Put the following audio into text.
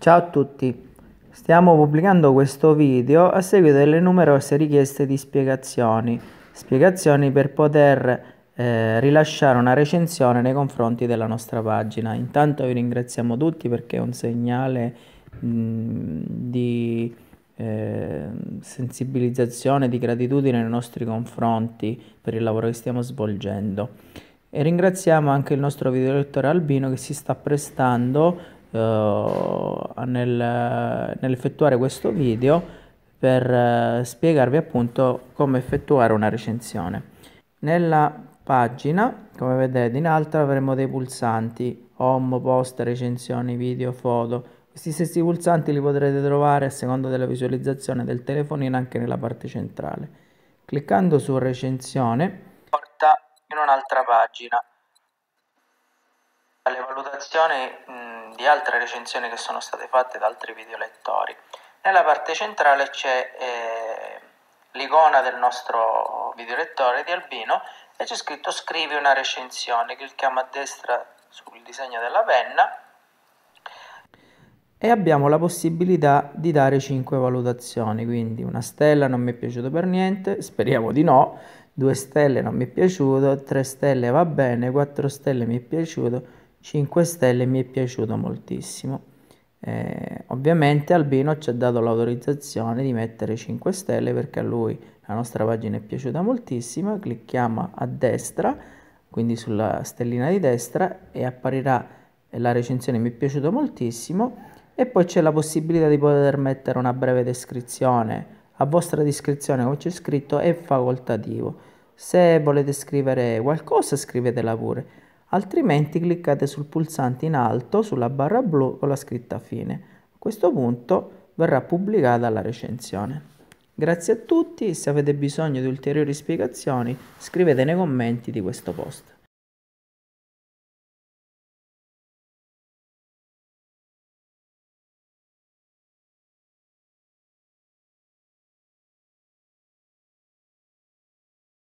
Ciao a tutti, stiamo pubblicando questo video a seguito delle numerose richieste di spiegazioni, spiegazioni per poter eh, rilasciare una recensione nei confronti della nostra pagina. Intanto vi ringraziamo tutti perché è un segnale mh, di eh, sensibilizzazione, di gratitudine nei nostri confronti per il lavoro che stiamo svolgendo. E ringraziamo anche il nostro videolettore Albino che si sta prestando uh, nel, nell'effettuare questo video per uh, spiegarvi appunto come effettuare una recensione. Nella pagina, come vedete in alto, avremo dei pulsanti home, post, recensioni, video, foto. Questi stessi pulsanti li potrete trovare a seconda della visualizzazione del telefonino anche nella parte centrale. Cliccando su recensione porta in un'altra pagina. Le valutazioni mm, di altre recensioni che sono state fatte da altri videolettori. Nella parte centrale c'è eh, l'icona del nostro videolettore di Albino e c'è scritto scrivi una recensione, clicchiamo a destra sul disegno della penna e abbiamo la possibilità di dare 5 valutazioni, quindi una stella non mi è piaciuto per niente, speriamo di no, 2 stelle non mi è piaciuto, 3 stelle va bene, 4 stelle mi è piaciuto, 5 stelle mi è piaciuto moltissimo eh, ovviamente Albino ci ha dato l'autorizzazione di mettere 5 stelle perché a lui la nostra pagina è piaciuta moltissimo clicchiamo a destra quindi sulla stellina di destra e apparirà la recensione mi è piaciuto moltissimo e poi c'è la possibilità di poter mettere una breve descrizione a vostra descrizione come c'è scritto è facoltativo se volete scrivere qualcosa scrivetela pure altrimenti cliccate sul pulsante in alto sulla barra blu con la scritta fine. A questo punto verrà pubblicata la recensione. Grazie a tutti, se avete bisogno di ulteriori spiegazioni scrivete nei commenti di questo post.